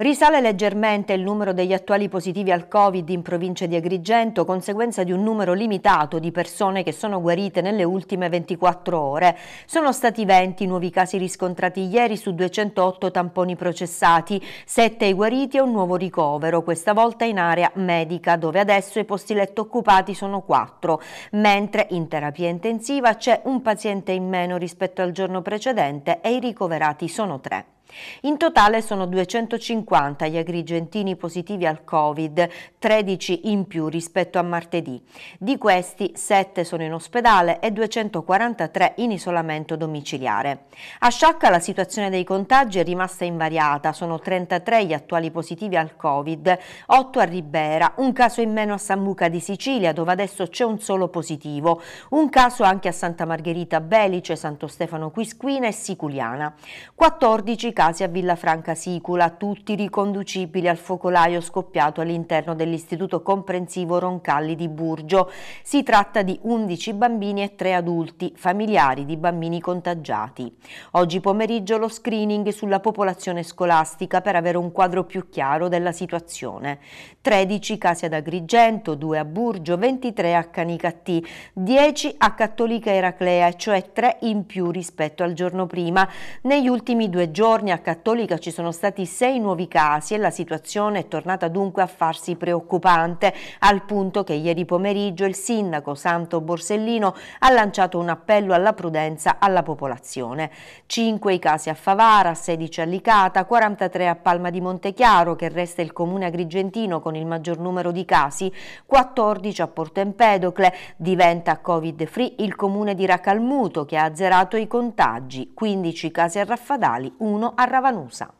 Risale leggermente il numero degli attuali positivi al Covid in provincia di Agrigento, conseguenza di un numero limitato di persone che sono guarite nelle ultime 24 ore. Sono stati 20 nuovi casi riscontrati ieri su 208 tamponi processati, 7 i guariti e un nuovo ricovero, questa volta in area medica, dove adesso i posti letto occupati sono 4, mentre in terapia intensiva c'è un paziente in meno rispetto al giorno precedente e i ricoverati sono 3. In totale sono 250 gli agrigentini positivi al Covid, 13 in più rispetto a martedì. Di questi 7 sono in ospedale e 243 in isolamento domiciliare. A Sciacca la situazione dei contagi è rimasta invariata, sono 33 gli attuali positivi al Covid, 8 a Ribera, un caso in meno a San Buca di Sicilia dove adesso c'è un solo positivo, un caso anche a Santa Margherita Belice, Santo Stefano Quisquina e Siculiana. 14 casi a Villa Franca Sicula, tutti riconducibili al focolaio scoppiato all'interno dell'Istituto Comprensivo Roncalli di Burgio. Si tratta di 11 bambini e 3 adulti, familiari di bambini contagiati. Oggi pomeriggio lo screening sulla popolazione scolastica per avere un quadro più chiaro della situazione. 13 casi ad Agrigento, 2 a Burgio, 23 a Canicattì, 10 a Cattolica Eraclea, cioè 3 in più rispetto al giorno prima. Negli ultimi due giorni Lernia Cattolica ci sono stati sei nuovi casi e la situazione è tornata dunque a farsi preoccupante, al punto che ieri pomeriggio il sindaco Santo Borsellino ha lanciato un appello alla prudenza alla popolazione. Cinque i casi a Favara, 16 a Licata, 43 a Palma di Montechiaro, che resta il comune agrigentino con il maggior numero di casi, 14 a Porto Empedocle, diventa Covid free il comune di Racalmuto che ha azzerato i contagi, 15 casi a Raffadali, 1 a Ravanusa.